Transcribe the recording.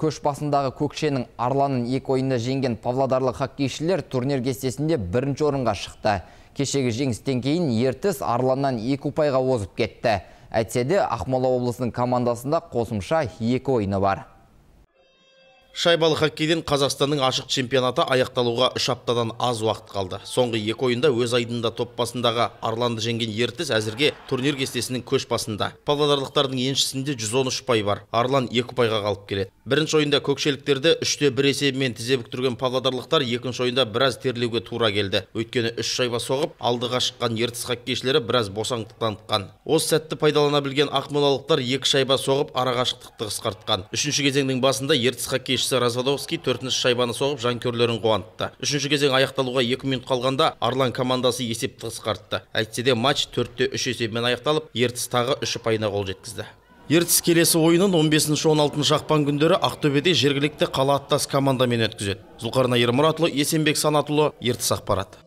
көш басындағы көкшенің арланын екі ойында жеңген павлодарлық хоккейшілер турнир кестесінде бірінші орынға шықты. Кешегі жеңістен кейін ертіс арланнан екі ұпайға озып кетті. Әйтсе де Ақмола облысының командасында қосымша екі ойыны бар. Шайбалы хоккейден Қазақстанның ашық чемпионаты аяқталуға үш аптадан аз уақыт қалды. Соңғы екі ойында өз айдында топ басындағы Арланды жеңген ертіс әзірге турнир кестесінің көш басында. Павлодарлықтардың еншісінде 113 ұпай бар. Арлан екі ұпайға қалып келеді бірінші ойында көкшеліктерді үште бір есебімен тізе бүктірген павлодарлықтар екінші ойында біраз терлеуге тура келді өйткені үш шайба соғып алдыға шыққан ертіс хоккейшілері біраз босаңдық танытқан осы сәтті пайдалана білген ақмолалықтар екі шайба соғып арақашықтықты қысқартқан үшінші кезеңнің басында ертіс хоккейшісі развадовский төртінші шайбаны соғып жанкүйерлерін қуантты үшінші кезең аяқталуға екі минут қалғанда арлан командасы есепті қысқартты әйтсе де матч төртте үш есебімен аяқталып ертіс тағы үш ұпайына қол жеткізді ертіс келесі ойынын 15-16 ақпан күндері Ақтөбеде жергілікті қала аттас командамен өткізеді. Зұлқарына Ермұратұлы, Есенбек Санатұлы, ертіс ақпарат.